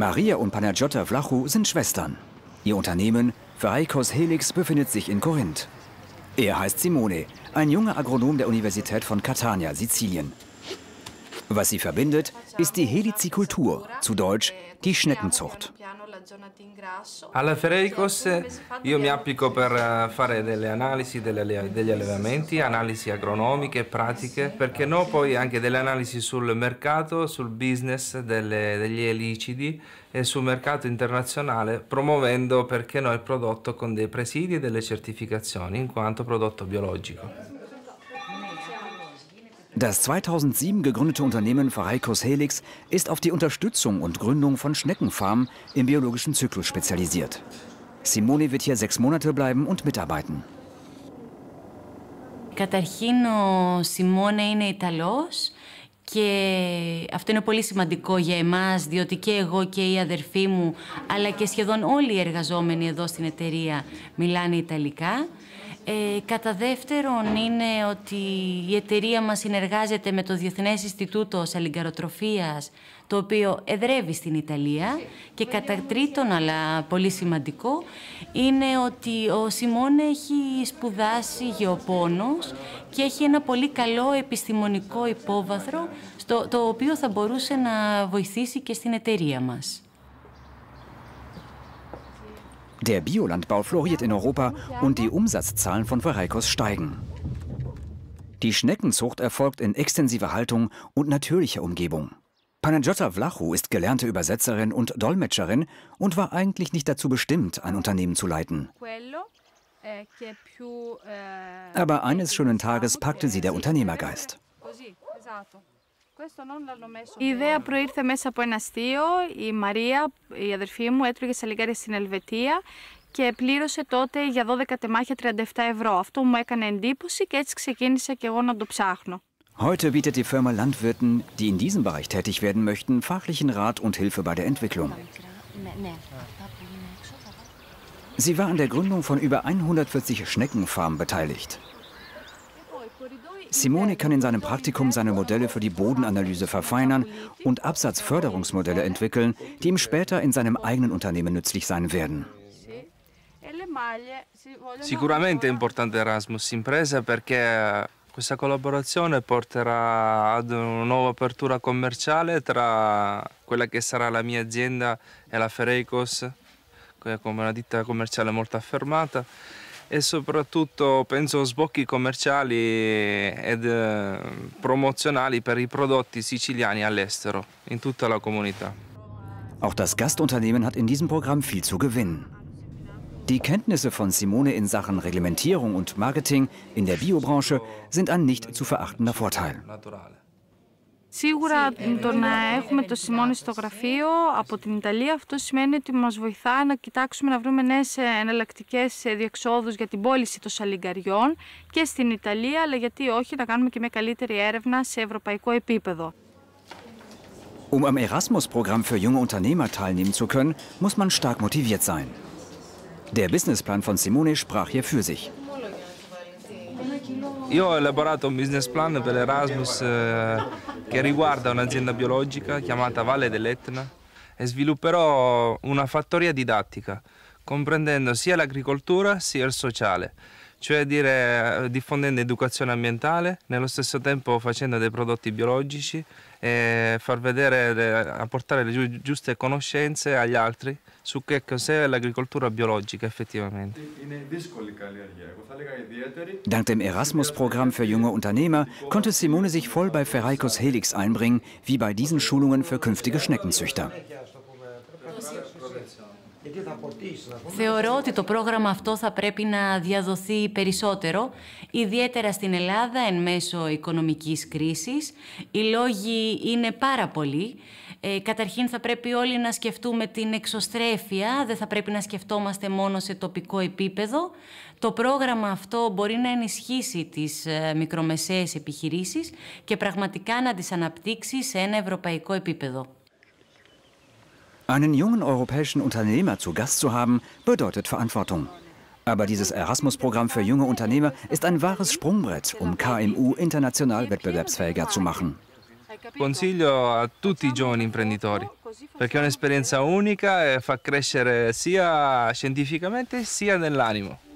Maria und Panagiotta Vlachu sind Schwestern. Ihr Unternehmen, Vereikos Helix, befindet sich in Korinth. Er heißt Simone, ein junger Agronom der Universität von Catania, Sizilien. Was sie verbindet, ist die Helizikultur, zu Deutsch die Schneckenzucht. Alla Fereicos io mi applico per eh, fare delle analisi degli allevamenti, analisi agronomiche, pratiche, perché no poi anche delle analisi sul mercato, sul business delle, degli elicidi e sul mercato internazionale, promuovendo perché no il prodotto con dei presidi e delle certificazioni in quanto prodotto biologico. Das 2007 gegründete Unternehmen Pharaikos Helix ist auf die Unterstützung und Gründung von Schneckenfarmen im biologischen Zyklus spezialisiert. Simone wird hier sechs Monate bleiben und mitarbeiten. Καταρχήν ο Σιμώνε είναι Ιταλός και αυτό είναι πολύ σημαντικό για εμάς διότι και εγώ και η αδερφή μου αλλά και σχεδόν όλοι οι εργαζόμενοι εδώ στην εταιρεία μιλάνε Ιταλικά. Ε, κατά δεύτερον είναι ότι η εταιρεία μας συνεργάζεται με το Διεθνές Ινστιτούτο Σαλιγκαροτροφίας, το οποίο εδρεύει στην Ιταλία. Και κατά τρίτον, αλλά πολύ σημαντικό, είναι ότι ο Σιμών έχει σπουδάσει γεωπόνος και έχει ένα πολύ καλό επιστημονικό υπόβαθρο, στο, το οποίο θα μπορούσε να βοηθήσει και στην εταιρεία μας. Der Biolandbau floriert in Europa und die Umsatzzahlen von Vareikos steigen. Die Schneckenzucht erfolgt in extensiver Haltung und natürlicher Umgebung. Panagiotta Vlachu ist gelernte Übersetzerin und Dolmetscherin und war eigentlich nicht dazu bestimmt, ein Unternehmen zu leiten. Eh, eh, Aber eines schönen Tages packte sie der Unternehmergeist. Η ιδέα προήρθε μέσα από ένα αστείο. Η Μαρία, η αδερφή μου, έτρωγε σαλιγκάρι στην Ελβετία και πλήρωσε τότε για 12 τεμάχια 37 ευρώ. Αυτό μου έκανε εντύπωση και έτσι ξεκίνησα και εγώ να το ψάχνω. Heute bietet die Firma Landwirten, die in diesem Bereich tätig werden möchten, fachlichen Rat und Hilfe bei der Entwicklung. Sie war an der Gründung von über 140 Schneckenfarmen beteiligt. Simone kann in seinem Praktikum seine Modelle für die Bodenanalyse verfeinern und Absatzförderungsmodelle entwickeln, die ihm später in seinem eigenen Unternehmen nützlich sein werden. Sicuramente è importante Erasmus Impresa perché eh, questa collaborazione porterà ad una nuova apertura commerciale tra quella che sarà la mia azienda e la Fereicos, come una ditta commerciale molto affermata e soprattutto penso sbocchi commerciali ed eh, promozionali per i prodotti siciliani all'estero, in tutta la comunità. Auch das Gastunternehmen hat in diesem Programm viel zu gewinnen. Die Kenntnisse von Simone in Sachen Reglementierung und Marketing in der Biobranche sind ein nicht zu verachtender Vorteil. Σίγουρα το ε, να έχουμε ε, το Σιμώνη στο γραφείο από την Ιταλία αυτό σημαίνει ότι μας βοηθά να κοιτάξουμε να βρούμε νέες ε, εναλλακτικέ διεξόδους για την πώληση των σαλιγκαριών και στην Ιταλία αλλά γιατί όχι να κάνουμε και μια καλύτερη έρευνα σε ευρωπαϊκό επίπεδο. Um am Erasmus-Programm für junge Unternehmer teilnehmen zu können, muss man stark motiviert sein. Der Businessplan von Simone sprach hier für sich. Io ho elaborato un business plan per l'Erasmus eh, che riguarda un'azienda biologica chiamata Valle dell'Etna e svilupperò una fattoria didattica comprendendo sia l'agricoltura sia il sociale cioè dire eh, diffondendo educazione ambientale, nello stesso tempo facendo dei prodotti biologici e far vedere, apportare le giuste conoscenze agli altri su che cos'è l'agricoltura biologica effettivamente. E Dank dem Erasmus-Programm für junge Unternehmer konnte Simone sich voll bei Ferraikos Helix einbringen, wie bei diesen Schulungen für künftige Schneckenzüchter. Θεωρώ ότι το πρόγραμμα αυτό θα πρέπει να διαδοθεί περισσότερο, ιδιαίτερα στην Ελλάδα εν μέσω οικονομικής κρίσης. Οι λόγοι είναι πάρα πολλοί. Ε, καταρχήν θα πρέπει όλοι να σκεφτούμε την εξωστρέφεια, δεν θα πρέπει να σκεφτόμαστε μόνο σε τοπικό επίπεδο. Το πρόγραμμα αυτό μπορεί να ενισχύσει τις ε, μικρομεσαίες επιχειρήσεις και πραγματικά να τις αναπτύξει σε ένα ευρωπαϊκό επίπεδο. Einen jungen europäischen Unternehmer zu Gast zu haben, bedeutet Verantwortung. Aber dieses Erasmus-Programm für junge Unternehmer ist ein wahres Sprungbrett, um KMU international wettbewerbsfähiger zu machen. Consiglio a tutti i giovani imprenditori, perché è un'esperienza unica e fa crescere sia scientificamente sia nell'animo.